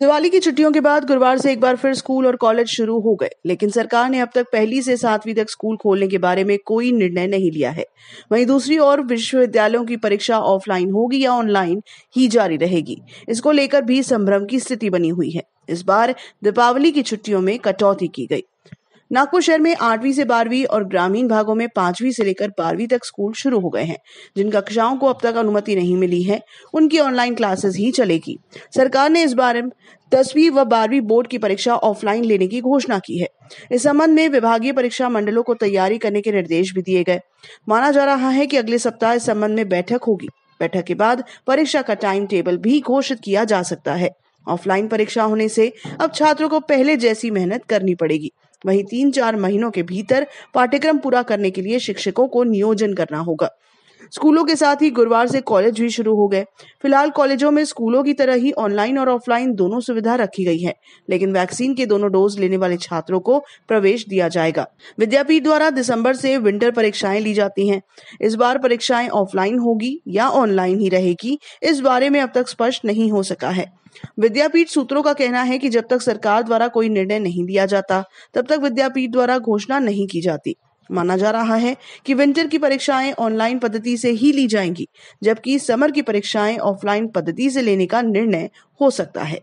दिवाली की छुट्टियों के बाद गुरुवार से एक बार फिर स्कूल और कॉलेज शुरू हो गए लेकिन सरकार ने अब तक पहली से सातवीं तक स्कूल खोलने के बारे में कोई निर्णय नहीं लिया है वहीं दूसरी ओर विश्वविद्यालयों की परीक्षा ऑफलाइन होगी या ऑनलाइन ही जारी रहेगी इसको लेकर भी संभ्रम की स्थिति बनी हुई है इस बार दीपावली की छुट्टियों में कटौती की गई नागपुर शहर में आठवीं से बारहवीं और ग्रामीण भागों में पांचवी से लेकर बारहवीं तक स्कूल शुरू हो गए हैं जिन कक्षाओं को अब तक अनुमति नहीं मिली है उनकी ऑनलाइन क्लासेस ही चलेगी सरकार ने इस बारे में दसवीं व बारहवीं बोर्ड की परीक्षा ऑफलाइन लेने की घोषणा की है इस संबंध में विभागीय परीक्षा मंडलों को तैयारी करने के निर्देश भी दिए गए माना जा रहा है कि अगले सप्ताह इस संबंध में बैठक होगी बैठक के बाद परीक्षा का टाइम टेबल भी घोषित किया जा सकता है ऑफलाइन परीक्षा होने से अब छात्रों को पहले जैसी मेहनत करनी पड़ेगी वहीं तीन चार महीनों के भीतर पाठ्यक्रम पूरा करने के लिए शिक्षकों को नियोजन करना होगा स्कूलों के साथ ही गुरुवार से कॉलेज भी शुरू हो गए फिलहाल कॉलेजों में स्कूलों की तरह ही ऑनलाइन और ऑफलाइन दोनों सुविधा रखी गई है लेकिन वैक्सीन के दोनों डोज लेने वाले छात्रों को प्रवेश दिया जाएगा विद्यापीठ द्वारा दिसंबर से विंटर परीक्षाएं ली जाती हैं इस बार परीक्षाएं ऑफलाइन होगी या ऑनलाइन ही रहेगी इस बारे में अब तक स्पष्ट नहीं हो सका है विद्यापीठ सूत्रों का कहना है कि जब तक सरकार द्वारा कोई निर्णय नहीं दिया जाता तब तक विद्यापीठ द्वारा घोषणा नहीं की जाती माना जा रहा है कि विंटर की परीक्षाएं ऑनलाइन पद्धति से ही ली जाएंगी जबकि समर की परीक्षाएं ऑफलाइन पद्धति से लेने का निर्णय हो सकता है